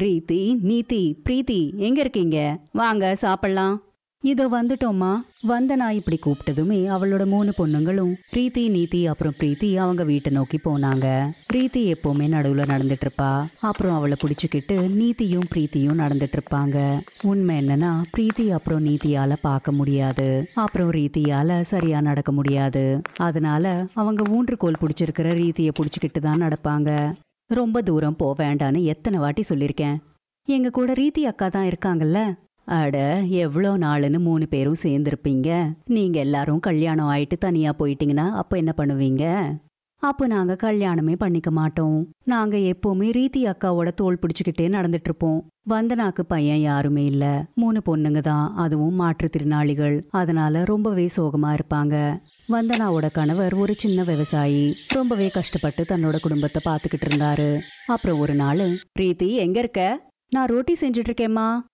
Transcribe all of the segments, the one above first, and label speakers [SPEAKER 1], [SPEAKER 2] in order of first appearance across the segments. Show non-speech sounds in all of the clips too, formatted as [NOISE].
[SPEAKER 1] ரீதி நீதி பிரீத்தி எங்க இருக்கீங்க வாங்க சாப்பிடலாம் இதோ வந்துட்டோம்மா வந்த நான் இப்படி கூப்பிட்டதுமே அவளோட மூணு பொண்ணுங்களும் பிரீத்தி நீதி அப்புறம் பிரீத்தி அவங்க வீட்டை நோக்கி போனாங்க பிரீத்தி எப்பவுமே நடுவுல நடந்துட்டு இருப்பா அப்புறம் அவளை பிடிச்சுக்கிட்டு நீதியும் பிரீத்தியும் நடந்துட்டு இருப்பாங்க உண்மை என்னன்னா பிரீத்தி அப்புறம் நீத்தியால பார்க்க முடியாது அப்புறம் ரீத்தியால சரியா நடக்க முடியாது அதனால அவங்க ஊன்றுகோல் பிடிச்சிருக்கிற ரீதியை பிடிச்சிக்கிட்டு தான் நடப்பாங்க ரொம்ப தூரம் போக வேண்டான்னு எத்தனை வாட்டி சொல்லியிருக்கேன் எங்க கூட ரீதி அக்கா தான் இருக்காங்கல்ல அட எவ்வளோ நாளுன்னு மூணு பேரும் சேர்ந்துருப்பீங்க நீங்க எல்லாரும் கல்யாணம் ஆயிட்டு தனியா போயிட்டீங்கன்னா அப்போ என்ன பண்ணுவீங்க அப்போ நாங்க கல்யாணமே பண்ணிக்க மாட்டோம் நாங்க எப்பவுமே ரீதி அக்காவோட தோல் பிடிச்சுக்கிட்டே நடந்துட்டு இருப்போம் வந்தனாக்கு பையன் யாருமே இல்ல மூணு பொண்ணுங்க தான் அதுவும் மாற்றுத்திறனாளிகள் அதனால ரொம்பவே சோகமா இருப்பாங்க வந்தனாவோட கணவர் ஒரு சின்ன விவசாயி ரொம்பவே கஷ்டப்பட்டு தன்னோட குடும்பத்தை பாத்துக்கிட்டு இருந்தாரு அப்புறம் ஒரு நாள் ரீத்தி எங்க இருக்க நான் ரோட்டி செஞ்சுட்ருக்கேம்மா இருக்கேம்மா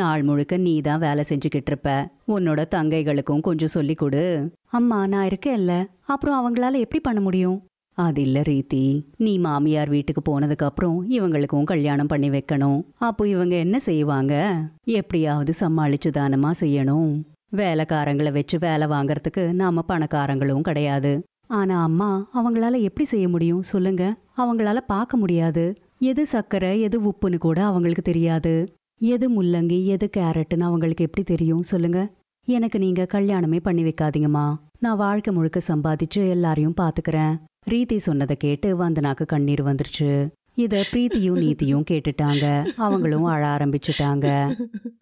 [SPEAKER 1] நாள் முழுக்க நீ தான் வேலை செஞ்சுக்கிட்டு இருப்ப உன்னோட தங்கைகளுக்கும் கொஞ்சம் சொல்லி கொடு அம்மா நான் இருக்கேன்ல அப்புறம் அவங்களால எப்படி பண்ண முடியும் அது இல்ல ரீத்தி நீ மாமியார் வீட்டுக்கு போனதுக்கு அப்புறம் இவங்களுக்கும் கல்யாணம் பண்ணி வைக்கணும் அப்போ இவங்க என்ன செய்வாங்க எப்படியாவது சமாளிச்சு தானமா செய்யணும் வேலைக்காரங்களை வச்சு வேலை வாங்கறதுக்கு நாம பணக்காரங்களும் கிடையாது ஆனா அம்மா அவங்களால எப்படி செய்ய முடியும் சொல்லுங்க அவங்களால பார்க்க முடியாது எது சர்க்கரை எது உப்புன்னு கூட அவங்களுக்கு தெரியாது எது முள்ளங்கி எது கேரட்டுன்னு அவங்களுக்கு எப்படி தெரியும் சொல்லுங்க எனக்கு நீங்க கல்யாணமே பண்ணி வைக்காதீங்கம்மா நான் வாழ்க்கை முழுக்க சம்பாதிச்சு எல்லாரையும் பாத்துக்கிறேன் ரீதி சொன்னதை கேட்டு வந்தனாக்கு கண்ணீர் வந்துருச்சு இத பிரீத்தியும் நீதியும் கேட்டுட்டாங்க அவங்களும் அழ ஆரம்பிச்சுட்டாங்க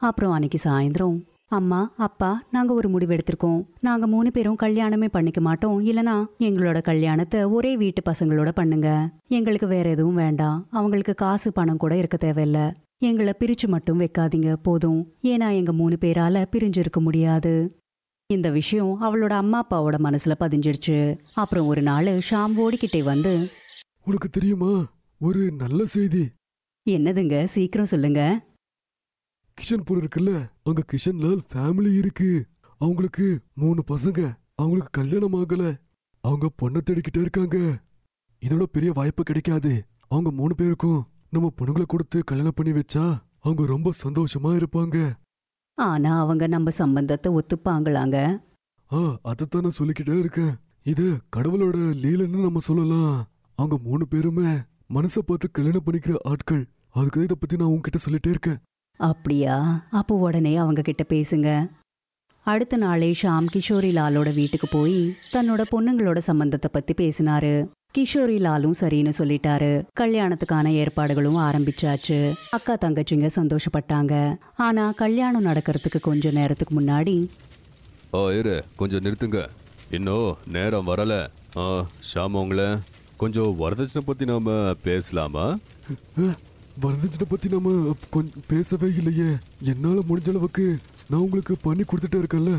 [SPEAKER 1] அப்புறம் அன்னைக்கு சாயந்தரம் அம்மா அப்பா நாங்க ஒரு முடிவு எடுத்திருக்கோம் நாங்க மூணு பேரும் கல்யாணமே பண்ணிக்க மாட்டோம் இல்லனா எங்களோட கல்யாணத்தை ஒரே வீட்டு பசங்களோட பண்ணுங்க எங்களுக்கு வேற எதுவும் வேண்டாம் அவங்களுக்கு காசு பணம் கூட இருக்க தேவையில்ல எங்களை பிரிச்சு மட்டும் வைக்காதீங்க போதும் ஏன்னா எங்க மூணு பேரால பிரிஞ்சிருக்க முடியாது இந்த விஷயம் அவளோட அம்மா அப்பாவோட மனசுல பதிஞ்சிடுச்சு அப்புறம் ஒரு நாள் ஷாம் ஓடிக்கிட்டே வந்து
[SPEAKER 2] உனக்கு தெரியுமா ஒரு நல்ல செய்தி
[SPEAKER 1] என்னதுங்க சீக்கிரம் சொல்லுங்க
[SPEAKER 2] கிஷன்பூர் இருக்குல்ல அங்க கிஷன்லால் ஃபேமிலி இருக்கு அவங்களுக்கு மூணு பசங்க அவங்களுக்கு கல்யாணம் ஆகல அவங்க பொண்ணை தேடிக்கிட்டே இருக்காங்க இதோட பெரிய வாய்ப்பு கிடைக்காது அவங்க மூணு பேருக்கும் நம்ம பணங்களை கொடுத்து கல்யாணம் பண்ணி வச்சா அவங்க ரொம்ப சந்தோஷமா இருப்பாங்க
[SPEAKER 1] ஆனா அவங்க நம்ம சம்பந்தத்தை ஒத்துப்பாங்களாங்க
[SPEAKER 2] ஆ சொல்லிக்கிட்டே இருக்கேன் இது கடவுளோட லீலன்னு நம்ம சொல்லலாம் அவங்க மூணு பேருமே மனச பார்த்து கல்யாணம் பண்ணிக்கிற ஆட்கள் அதுக்கு இதை பத்தி நான் உங்ககிட்ட சொல்லிட்டே இருக்கேன் அப்படியா
[SPEAKER 1] அப்போ உடனே அவங்க கிட்ட பேசுங்க அடுத்த நாளே ஷாம் கிஷோரி லாலோட வீட்டுக்கு போய் தன்னோட பொண்ணுங்களோட சம்பந்தத்தை பத்தி பேசினாரு கிஷோரி லாலும் சரின்னு சொல்லிட்டாரு கல்யாணத்துக்கான ஏற்பாடுகளும் ஆரம்பிச்சாச்சு அக்கா தங்கச்சிங்க சந்தோஷப்பட்டாங்க ஆனா கல்யாணம் நடக்கிறதுக்கு கொஞ்ச நேரத்துக்கு முன்னாடி
[SPEAKER 3] ஓ இரு கொஞ்சம் நிறுத்துங்க இன்னும் நேரம் வரல ஆ உங்களை கொஞ்சம் வரதட்சணை பத்தி நாம பேசலாமா
[SPEAKER 2] வரதட்சணை பத்தி நாம பேசவே இல்லையே என்னால முடிஞ்ச அளவுக்கு நான் உங்களுக்கு பண்ணி கொடுத்துட்டே இருக்கேன்ல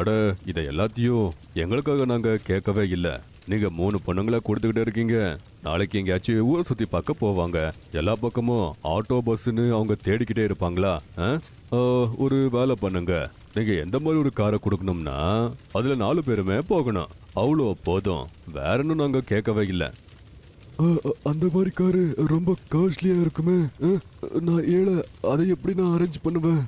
[SPEAKER 3] அட இதை எல்லாத்தையும் எங்களுக்காக நாங்க கேட்கவே இல்லை நீங்க மூணு பொண்ணுங்கள கொடுத்துக்கிட்டு இருக்கீங்க நாளைக்கு எங்கேயாச்சும் ஊரை சுத்தி பார்க்க போவாங்க எல்லா பக்கமும் ஆட்டோ பஸ்ன்னு அவங்க தேடிக்கிட்டே இருப்பாங்களா ஒரு வேலை பண்ணுங்க நீங்க எந்த மாதிரி ஒரு காரை கொடுக்கணும்னா அதுல நாலு பேருமே போகணும் அவ்வளோ போதும் வேறன்னு நாங்க கேட்கவே இல்லை
[SPEAKER 2] அந்த மாதிரி காரு ரொம்ப காஸ்ட்லியா இருக்குமே நான் ஏழை அதை எப்படி நான் அரேஞ்ச் பண்ணுவேன்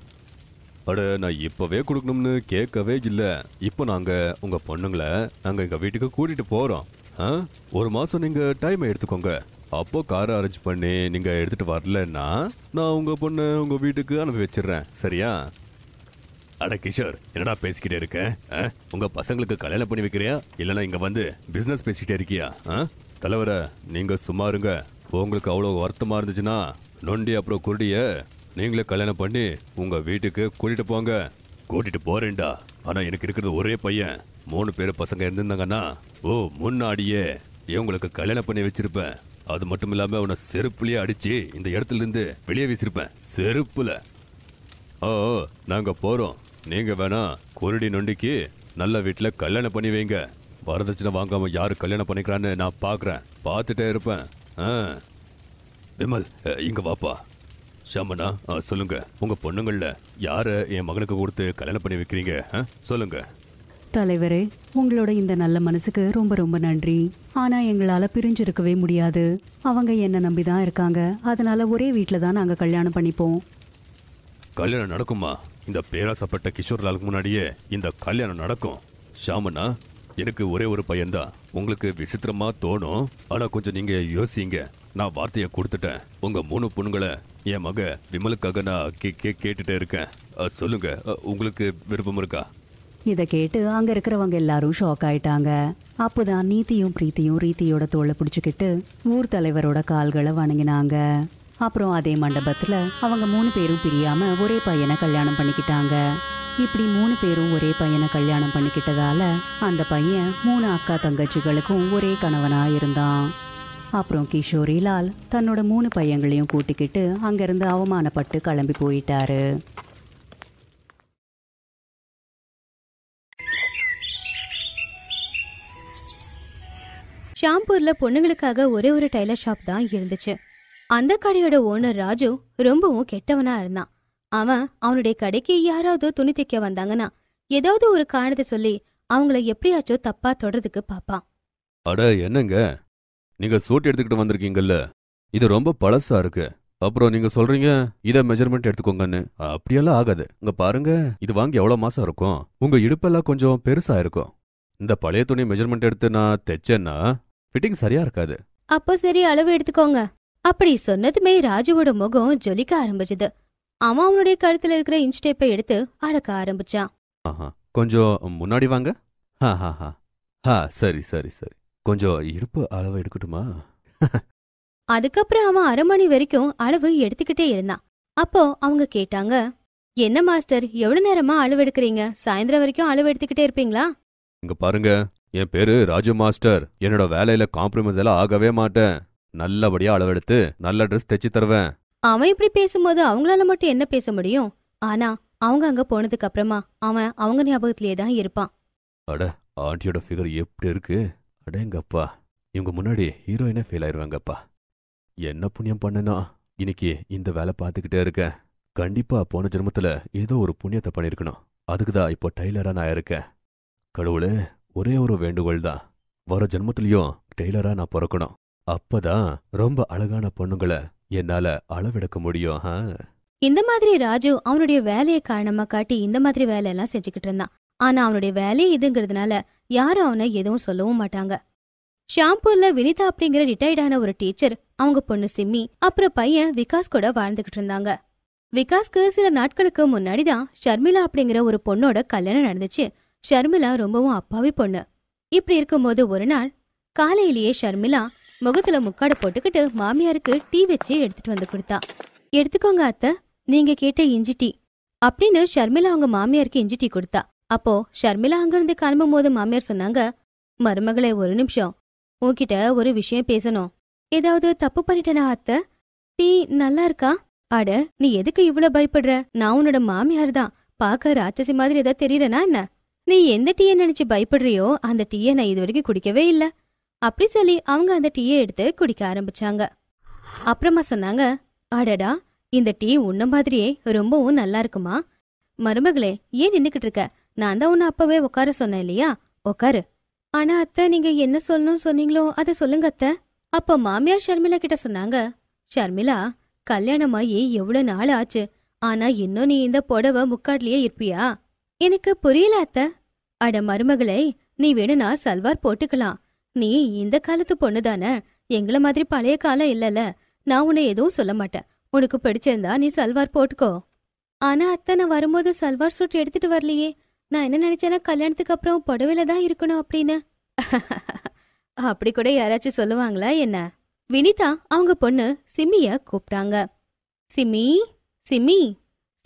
[SPEAKER 3] அட நான் இப்போவே கொடுக்கணும்னு கேட்கவே இல்லை இப்போ நாங்கள் உங்கள் பொண்ணுங்களை நாங்கள் எங்கள் வீட்டுக்கு கூட்டிகிட்டு போகிறோம் ஆ ஒரு மாதம் நீங்கள் டைமை எடுத்துக்கோங்க அப்போ காரை அரேஞ்ச் பண்ணி நீங்கள் எடுத்துகிட்டு வரலன்னா நான் உங்கள் பொண்ணு உங்கள் வீட்டுக்கு அனுப்பி வச்சிடுறேன் சரியா அட கிஷோர் என்னடா பேசிக்கிட்டே இருக்கேன் உங்கள் பசங்களுக்கு கல்யாணம் பண்ணி வைக்கிறியா இல்லைனா இங்கே வந்து பிஸ்னஸ் பேசிக்கிட்டே இருக்கியா ஆ தலைவரை நீங்கள் சும்மா இருங்க உங்களுக்கு அவ்வளோ வருத்தமாக இருந்துச்சுன்னா நொண்டி அப்புறம் குருடியை நீங்களே கல்யாணம் பண்ணி உங்கள் வீட்டுக்கு கூட்டிகிட்டு போங்க கூட்டிகிட்டு போறேன்டா ஆனால் எனக்கு இருக்கிறது ஒரே பையன் மூணு பேர் பசங்க இருந்திருந்தாங்கன்னா ஓ முன்னாடியே இவங்களுக்கு கல்யாணம் பண்ணி வச்சிருப்பேன் அது மட்டும் இல்லாமல் உன்னை செருப்புலேயே அடித்து இந்த இடத்துல இருந்து வெளியே வீசிருப்பேன் செருப்பில் ஓ நாங்கள் போகிறோம் நீங்கள் வேணா குருடி நொண்டிக்கு நல்ல வீட்டில் கல்யாணம் பண்ணி வைங்க வரதட்சணை வாங்காமல் யாரு கல்யாணம் பண்ணிக்கிறான்னு நான் பார்க்குறேன் பார்த்துட்டே இருப்பேன் ஆ விமல் இங்கே வாப்பா ஷாமண்ணா சொல்லுங்க உங்க பொண்ணுங்கள்ல யார என் மகனுக்கு கொடுத்து கல்யாணம் பண்ணி வைக்கிறீங்க சொல்லுங்க
[SPEAKER 1] தலைவரே உங்களோட இந்த நல்ல மனசுக்கு ரொம்ப ரொம்ப நன்றி ஆனா எங்களால பிரிஞ்சிருக்கவே முடியாது அவங்க என்ன நம்பி தான் இருக்காங்க அதனால ஒரே வீட்டில் தான் நாங்கள் கல்யாணம் பண்ணிப்போம்
[SPEAKER 3] கல்யாணம் நடக்குமா இந்த பேராசப்பட்ட கிஷோர்லாலுக்கு முன்னாடியே இந்த கல்யாணம் நடக்கும் ஷாமண்ணா எனக்கு ஒரே ஒரு பையன்தான் உங்களுக்கு விசித்திரமா தோணும் ஆனா கொஞ்சம் நீங்க யோசிங்க நான் வார்த்தையை கொடுத்துட்டேன் உங்க மூணு பொண்ணுங்களை என் மக விமலுக்காக நான் கே கே கேட்டுட்டே இருக்கேன் சொல்லுங்க உங்களுக்கு விருப்பம் இருக்கா
[SPEAKER 1] இதை கேட்டு அங்க இருக்கிறவங்க எல்லாரும் ஷாக் ஆயிட்டாங்க அப்போதான் நீத்தியும் பிரீத்தியும் ரீத்தியோட தோலை பிடிச்சிக்கிட்டு ஊர் தலைவரோட கால்களை வணங்கினாங்க அப்புறம் அதே மண்டபத்துல அவங்க மூணு பேரும் பிரியாம ஒரே பையனை கல்யாணம் பண்ணிக்கிட்டாங்க இப்படி மூணு பேரும் ஒரே பையனை கல்யாணம் பண்ணிக்கிட்டதால அந்த பையன் மூணு அக்கா தங்கச்சிகளுக்கும் ஒரே கணவனாக இருந்தான் அப்புறம் கிஷோரிலால் தன்னோட மூணு பையங்களையும் கூட்டிக்கிட்டு அங்கிருந்து அவமானப்பட்டு கிளம்பி போயிட்டாரு
[SPEAKER 4] ஷாம்பூரில் பொண்ணுங்களுக்காக ஒரே ஒரு டைலர் ஷாப் தான் இருந்துச்சு அந்த கடையோட ஓனர் ராஜு ரொம்பவும் கெட்டவனாக இருந்தான் அவன் அவனுடைய கடைக்கு யாராவது துணி தைக்க வந்தாங்கன்னா ஏதாவது ஒரு காரணத்தை சொல்லி அவங்கள எப்படியாச்சும் தப்பா தொடறதுக்கு பாப்பான்
[SPEAKER 3] அட என்னங்க நீங்க சூட் எடுத்துக்கிட்டு வந்திருக்கீங்கல்ல இது ரொம்ப பழசா இருக்கு அப்புறம் நீங்க சொல்றீங்க இத மெஜர்மெண்ட் எடுத்துக்கோங்கன்னு அப்படியெல்லாம் ஆகாது இங்க பாருங்க இது வாங்கி எவ்வளவு மாசம் இருக்கும் உங்க இடுப்பெல்லாம் கொஞ்சம் பெருசா இருக்கும் இந்த பழைய துணி மெஜர்மெண்ட் எடுத்து நான் தைச்சேன்னா ஃபிட்டிங் சரியா இருக்காது
[SPEAKER 4] அப்போ சரி அளவு எடுத்துக்கோங்க அப்படி சொன்னதுமே ராஜுவோட முகம் ஜொலிக்க ஆரம்பிச்சது அவன் அவனுடைய கழுத்துல இருக்கிற இன்ச் டேப்பை எடுத்து அளக்க ஆரம்பிச்சான்
[SPEAKER 3] கொஞ்சம் முன்னாடி வாங்க ஹா சரி சரி சரி கொஞ்சம் இடுப்பு அளவு எடுக்கட்டுமா
[SPEAKER 4] அதுக்கப்புறம் அவன் அரை மணி வரைக்கும் அளவு எடுத்துக்கிட்டே இருந்தான் அப்போ அவங்க கேட்டாங்க என்ன மாஸ்டர் எவ்வளவு நேரமா அளவு எடுக்கிறீங்க சாயந்தரம் வரைக்கும் அளவு எடுத்துக்கிட்டே இருப்பீங்களா
[SPEAKER 3] இங்க பாருங்க என் பேரு ராஜு மாஸ்டர் என்னோட வேலையில காம்ப்ரமைஸ் எல்லாம் ஆகவே மாட்டேன் நல்லபடியா அளவெடுத்து நல்ல ட்ரெஸ் தைச்சு தருவேன்
[SPEAKER 4] அவன் இப்படி பேசும்போது அவங்களால மட்டும் என்ன பேச முடியும் ஆனா அவங்க அங்க போனதுக்கு அப்புறமா அவன் அவங்க ஞாபகத்திலேயே தான் இருப்பான்
[SPEAKER 3] அட ஆண்டியோட ஃபிகர் எப்படி இருக்கு அடேங்கப்பா இவங்க முன்னாடி ஹீரோயினா ஃபெயில் ஆயிருவாங்கப்பா என்ன புண்ணியம் பண்ணனா இன்னைக்கு இந்த வேலை பார்த்துக்கிட்டே இருக்கேன் கண்டிப்பா போன ஜென்மத்துல ஏதோ ஒரு புண்ணியத்தை பண்ணிருக்கணும் அதுக்கு தான் இப்போ டெய்லரா நான் இருக்கேன் கடவுளே ஒரே ஒரு வேண்டுகோள் தான் வர ஜென்மத்திலையும் டெய்லரா நான் பிறக்கணும் அப்பதான் ரொம்ப அழகான பொண்ணுங்களை என்னால அளவெடுக்க முடியும்
[SPEAKER 4] இந்த மாதிரி ராஜு அவனுடைய வேலையை காரணமா காட்டி இந்த மாதிரி வேலையெல்லாம் செஞ்சுக்கிட்டு இருந்தான் ஆனா அவனுடைய வேலையை இதுங்கிறதுனால யாரும் அவனை எதுவும் சொல்லவும் மாட்டாங்க ஷாம்பூர்ல வினிதா அப்படிங்கிற ரிட்டையர்டான ஒரு டீச்சர் அவங்க பொண்ணு சிம்மி அப்புறம் பையன் விகாஸ் கூட வாழ்ந்துகிட்டு இருந்தாங்க விகாஸ்க்கு சில நாட்களுக்கு முன்னாடி தான் ஷர்மிளா அப்படிங்கிற ஒரு பொண்ணோட கல்யாணம் நடந்துச்சு ஷர்மிளா ரொம்பவும் அப்பாவி பொண்ணு இப்படி இருக்கும்போது ஒரு நாள் காலையிலேயே ஷர்மிளா முகத்துல முக்காடை போட்டுக்கிட்டு மாமியாருக்கு டீ வச்சு எடுத்துட்டு வந்து கொடுத்தா எடுத்துக்கோங்க அத்தை நீங்க கேட்ட இஞ்சி டீ அப்படின்னு ஷர்மிளா அவங்க மாமியாருக்கு இஞ்சி டீ கொடுத்தா அப்போ ஷர்மிளா அங்கிருந்து கிளம்பும் போது மாமியார் சொன்னாங்க மருமகளே ஒரு நிமிஷம் உன்கிட்ட ஒரு விஷயம் பேசணும் ஏதாவது தப்பு பண்ணிட்டேனா அத்தை டீ நல்லா இருக்கா அட நீ எதுக்கு இவ்வளவு பயப்படுற நான் உன்னோட மாமியார் தான் பார்க்க ராட்சசி மாதிரி ஏதாவது தெரியறனா என்ன நீ எந்த டீயை நினைச்சு பயப்படுறியோ அந்த டீயை நான் இது வரைக்கும் குடிக்கவே இல்லை அப்படி சொல்லி அவங்க அந்த டீயை எடுத்து குடிக்க ஆரம்பிச்சாங்க அப்புறமா சொன்னாங்க அடடா இந்த டீ உன்ன மாதிரியே ரொம்பவும் நல்லா இருக்குமா மருமகளே ஏன் நின்னுக்கிட்டு இருக்க நான் தான் உன்னை அப்பவே உட்கார சொன்னேன் இல்லையா உட்காரு ஆனா அத்தை நீங்க என்ன சொல்லணும்னு சொன்னீங்களோ அதை சொல்லுங்க அத்தை அப்ப மாமியார் ஷர்மிளா கிட்ட சொன்னாங்க ஷர்மிளா கல்யாணமாயி எவ்வளவு நாள் ஆச்சு ஆனா இன்னும் நீ இந்த புடவை முக்காட்லயே இருப்பியா எனக்கு புரியல அத்த அட மருமகளை நீ வேணும்னா சல்வார் போட்டுக்கலாம் நீ இந்த காலத்து பொண்ணு எங்கள மாதிரி பழைய காலம் இல்லல நான் உன்னை எதுவும் சொல்ல மாட்டேன் உனக்கு பிடிச்சிருந்தா நீ சல்வார் போட்டுக்கோ ஆனா அத்தை நான் வரும்போது சல்வார் சூட் எடுத்துட்டு வரலையே நான் என்ன நினைச்சேன்னா கல்யாணத்துக்கு அப்புறம் புடவையில தான் இருக்கணும் அப்படின்னு [LAUGHS] அப்படி கூட யாராச்சும் சொல்லுவாங்களா என்ன வினிதா அவங்க பொண்ணு சிம்மிய கூப்பிட்டாங்க சிம்மி சிம்மி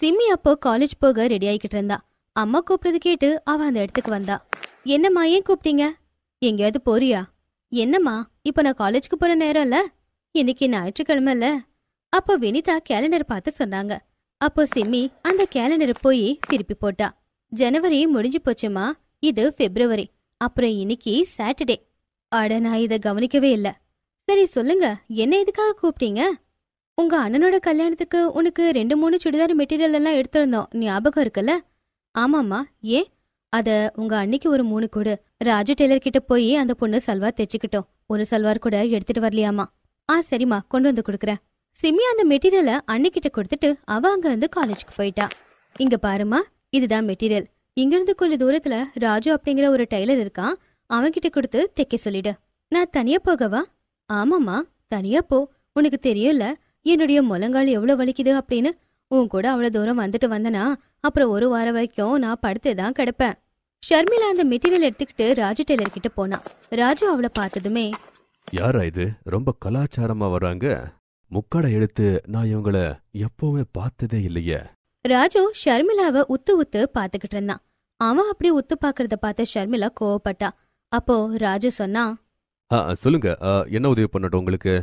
[SPEAKER 4] சிம்மி அப்போ காலேஜ் போக ரெடி ஆகிக்கிட்டு இருந்தா அம்மா கூப்பிட்டது கேட்டு அவ அந்த இடத்துக்கு வந்தா என்னம்மா ஏன் கூப்பிட்டீங்க எங்கேயாவது போறியா என்னம்மா இப்போ நான் காலேஜுக்கு போற நேரம் இல்ல இன்னைக்கு ஞாயிற்றுக்கிழமை இல்ல அப்போ வினிதா கேலண்டர் பார்த்து சொன்னாங்க அப்போ சிம்மி அந்த கேலண்டர் போய் திருப்பி போட்டா ஜனவரி முடிஞ்சு போச்சுமா இது பிப்ரவரி அப்புறம் இன்னைக்கு சாட்டர்டே அட நான் இதை கவனிக்கவே இல்லை சரி சொல்லுங்க என்ன இதுக்காக கூப்பிட்டீங்க உங்க அண்ணனோட கல்யாணத்துக்கு உனக்கு ரெண்டு மூணு சுடிதார் மெட்டீரியல் எல்லாம் எடுத்திருந்தோம் ஞாபகம் இருக்குல்ல ஆமாம்மா ஏன் அத உங்க அன்னைக்கு ஒரு மூணு கொடு ராஜு டெய்லர் கிட்ட போய் அந்த பொண்ணு சல்வார் தைச்சுக்கிட்டோம் ஒரு சல்வார் கூட எடுத்துட்டு வரலையாமா ஆ சரிம்மா கொண்டு வந்து கொடுக்குறேன் சிம்மி அந்த மெட்டீரியல அன்னைக்கிட்ட கொடுத்துட்டு அவ அங்க இருந்து காலேஜுக்கு போயிட்டா இங்க பாருமா இதுதான் மெட்டீரியல் இங்கிருந்து கொஞ்ச தூரத்துல ராஜு அப்படிங்கிற ஒரு டெய்லர் இருக்கான் அவன்கிட்ட கொடுத்து தைக்க சொல்லிடு நான் தனியா போகவா ஆமாம்மா தனியா போ உனக்கு தெரியும்ல என்னுடைய முழங்கால் எவ்வளவு வலிக்குது அப்படின்னு உன் கூட அவ்வளவு தூரம் வந்துட்டு வந்தனா அப்புறம் ஒரு வாரம் வரைக்கும் நான் படுத்தே தான் கிடப்பேன் ஷர்மிளா அந்த மெட்டீரியல் எடுத்துக்கிட்டு ராஜு டெய்லர் கிட்ட போனான் ராஜு அவளை பார்த்ததுமே
[SPEAKER 3] யாரா இது ரொம்ப கலாச்சாரமா வராங்க முக்கடை எடுத்து நான் இவங்கள எப்பவுமே பார்த்ததே இல்லையே
[SPEAKER 4] ராஜு ஷர்மிலாவை உத்து உத்து பார்த்துக்கிட்டு இருந்தான் அவன் அப்படி உத்து பாக்குறத பார்த்த ஷர்மிளா கோவப்பட்டா அப்போ ராஜு சொன்னா
[SPEAKER 3] சொல்லுங்க என்ன உதவி பண்ணட்டும் உங்களுக்கு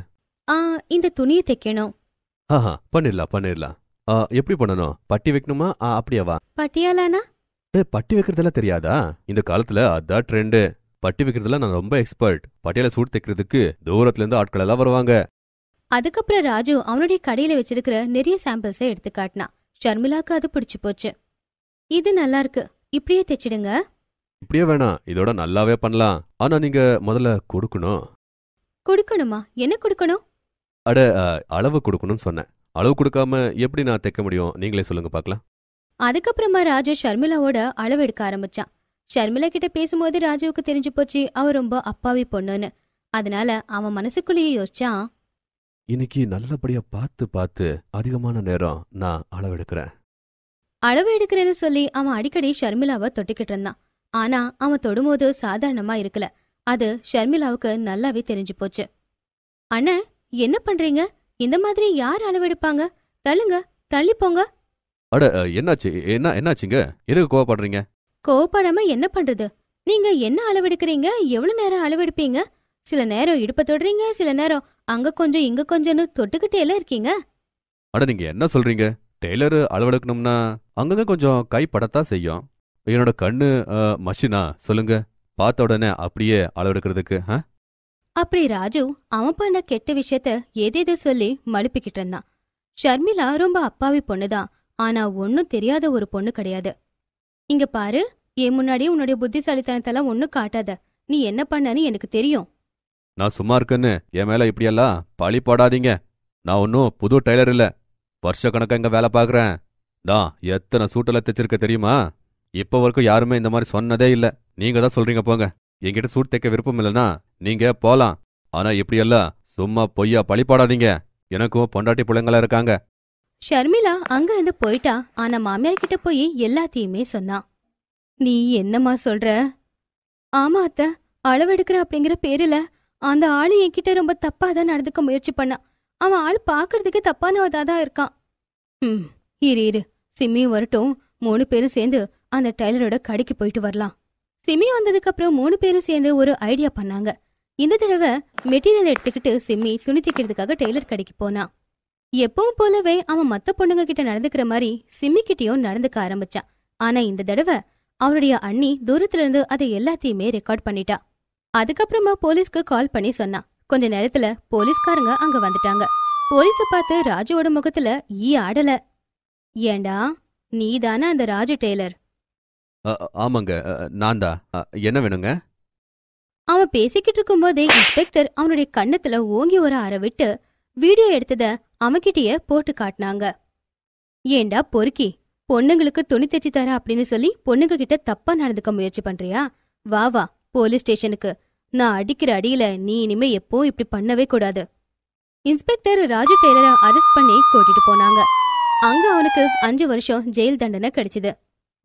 [SPEAKER 4] இந்த துணியை தைக்கணும்
[SPEAKER 3] பண்ணிடலாம் பண்ணிடலாம் எப்படி பண்ணணும் பட்டி வைக்கணுமா அப்படியாவா
[SPEAKER 4] பட்டியாலானா
[SPEAKER 3] டேய் பட்டி வைக்கிறதெல்லாம் தெரியாதா இந்த காலத்துல அதான் ட்ரெண்டு பட்டி வைக்கிறதுல நான் ரொம்ப எக்ஸ்பர்ட் பட்டியல சூட் தைக்கிறதுக்கு தூரத்துல இருந்து ஆட்கள் எல்லாம் வருவாங்க
[SPEAKER 4] அதுக்கப்புறம் ராஜு அவனுடைய கடையில வச்சிருக்கிற நிறைய சாம்பிள்ஸ் எடுத்து காட்டினான் ஷர்மிளாக்கு அது பிடிச்சு போச்சு இது நல்லா இருக்கு இப்படியே தைச்சிடுங்க
[SPEAKER 3] இப்படியே வேணாம் இதோட நல்லாவே பண்ணலாம் ஆனா நீங்க முதல்ல கொடுக்கணும்
[SPEAKER 4] கொடுக்கணுமா என்ன கொடுக்கணும்
[SPEAKER 3] அட அளவு கொடுக்கணும்னு சொன்னேன் அளவு கொடுக்காம எப்படி நான் தைக்க முடியும் நீங்களே சொல்லுங்க பார்க்கலாம்
[SPEAKER 4] அதுக்கப்புறமா ராஜு ஷர்மிளாவோட அளவு எடுக்க ஆரம்பிச்சான் ஷர்மிளா கிட்ட பேசும்போது ராஜுவுக்கு தெரிஞ்சு போச்சு அவ ரொம்ப அப்பாவி பொண்ணுன்னு அதனால அவன் மனசுக்குள்ளேயே யோசிச்சான்
[SPEAKER 3] இன்னைக்கு நல்லபடியா பார்த்து பார்த்து அதிகமான நேரம் நான் அளவெடுக்கிறேன்
[SPEAKER 4] அளவு எடுக்கிறேன்னு சொல்லி அவன் அடிக்கடி ஷர்மிளாவை தொட்டிக்கிட்டு இருந்தான் ஆனா அவன் தொடும்போது சாதாரணமா இருக்கல அது ஷர்மிளாவுக்கு நல்லாவே தெரிஞ்சு போச்சு அண்ணா என்ன பண்றீங்க இந்த மாதிரி யார் அளவெடுப்பாங்க தள்ளுங்க தள்ளி போங்க
[SPEAKER 3] அட என்னாச்சு என்ன என்னாச்சுங்க எதுக்கு கோவப்படுறீங்க
[SPEAKER 4] கோவப்படாம என்ன பண்றது நீங்க என்ன அளவெடுக்கிறீங்க எவ்வளவு நேரம் அளவெடுப்பீங்க சில நேரம் இடுப்ப தொடுறீங்க சில நேரம் அங்க கொஞ்சம் இங்க கொஞ்சம்னு எல்லாம் இருக்கீங்க
[SPEAKER 3] அட நீங்க என்ன சொல்றீங்க டெய்லரு அளவெடுக்கணும்னா அங்கங்க கொஞ்சம் கைப்படத்தான் செய்யும் என்னோட கண்ணு மஷினா சொல்லுங்க பார்த்த உடனே அப்படியே அளவெடுக்கிறதுக்கு ஆ
[SPEAKER 4] அப்படி ராஜு அவன் பண்ண கெட்ட விஷயத்த எதேதோ சொல்லி மழுப்பிக்கிட்டு இருந்தான் ஷர்மிளா ரொம்ப அப்பாவி பொண்ணுதான் ஆனா ஒன்னும் தெரியாத ஒரு பொண்ணு கிடையாது இங்க பாரு என் முன்னாடி உன்னுடைய புத்திசாலித்தனத்தெல்லாம் ஒன்னும் காட்டாத நீ என்ன பண்ணனு எனக்கு தெரியும்
[SPEAKER 3] நான் சும்மா இருக்குன்னு என் மேல இப்படியெல்லாம் பழி போடாதீங்க நான் ஒன்னும் புது டைலர் இல்ல வருஷ கணக்கா இங்க வேலை பாக்குறேன் நான் எத்தனை சூட்டல தைச்சிருக்க தெரியுமா இப்ப வரைக்கும் யாருமே இந்த மாதிரி சொன்னதே இல்ல நீங்க தான் சொல்றீங்க போங்க என்கிட்ட சூட் தைக்க விருப்பம் இல்லைன்னா நீங்க போலாம் ஆனா இப்படியெல்லாம் சும்மா பொய்யா பழிப்பாடாதீங்க எனக்கும் பொண்டாட்டி பிள்ளைங்களா இருக்காங்க
[SPEAKER 4] ஷர்மிளா அங்க இருந்து போயிட்டா ஆனா மாமியார் கிட்ட போய் எல்லாத்தையுமே சொன்னான் நீ என்னம்மா சொல்ற ஆமா அத்த அளவெடுக்கிற அப்படிங்கிற பேருல அந்த ஆளு என்கிட்ட ரொம்ப தப்பா தான் நடந்துக்க முயற்சி பண்ணா அவன் ஆள் பாக்குறதுக்கு தப்பானவதா தான் இருக்கான் ம் இரு இரு சிம்மியும் வரட்டும் மூணு பேரும் சேர்ந்து அந்த டைலரோட கடைக்கு போயிட்டு வரலாம் சிமி வந்ததுக்கு அப்புறம் மூணு பேரும் சேர்ந்து ஒரு ஐடியா பண்ணாங்க இந்த தடவை மெட்டீரியல் எடுத்துக்கிட்டு சிம்மி துணி தைக்கிறதுக்காக டெய்லர் கடைக்கு போனான் எப்பவும் போலவே அவன் மற்ற பொண்ணுங்க கிட்ட நடந்துக்கிற மாதிரி சிம்மி கிட்டேயும் நடந்துக்க ஆரம்பிச்சான் ஆனா இந்த தடவை அவனுடைய அண்ணி தூரத்துல இருந்து அதை எல்லாத்தையுமே ரெக்கார்ட் பண்ணிட்டா அதுக்கப்புறமா போலீஸ்க்கு கால் பண்ணி சொன்னான் கொஞ்ச நேரத்துல போலீஸ்காரங்க அங்க வந்துட்டாங்க போலீஸ பார்த்து ராஜுவோட முகத்துல ஈ ஆடல ஏண்டா நீ தானே அந்த ராஜு டெய்லர்
[SPEAKER 3] ஆமாங்க நான் தான் என்ன வேணுங்க
[SPEAKER 4] அவன் பேசிக்கிட்டு இருக்கும்போதே இன்ஸ்பெக்டர் அவனுடைய கண்ணத்துல ஓங்கி ஒரு அறை விட்டு வீடியோ எடுத்தத அவன்கிட்டயே போட்டு காட்டினாங்க ஏண்டா பொறுக்கி பொண்ணுங்களுக்கு துணி தைச்சு தர அப்படின்னு சொல்லி பொண்ணுங்க கிட்ட தப்பா நடந்துக்க முயற்சி பண்றியா வா வா போலீஸ் ஸ்டேஷனுக்கு நான் அடிக்கிற அடியில நீ இனிமே எப்போ இப்படி பண்ணவே கூடாது இன்ஸ்பெக்டர் ராஜு டெய்லரை அரெஸ்ட் பண்ணி கூட்டிட்டு போனாங்க அங்க அவனுக்கு அஞ்சு வருஷம் ஜெயில் தண்டனை கிடைச்சது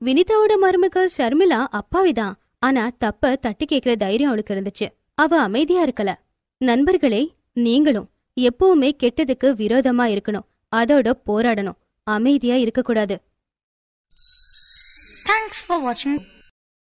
[SPEAKER 4] வினிதாவோட மருமக்கள் ஷர்மிளா அப்பாவிதான் ஆனா தப்ப தட்டி கேட்கிற தைரியம் அவளுக்கு இருந்துச்சு அவ அமைதியா இருக்கல நண்பர்களே நீங்களும் எப்பவுமே கெட்டதுக்கு விரோதமா இருக்கணும் அதோட போராடணும் அமைதியா இருக்கக்கூடாது தேங்க்ஸ்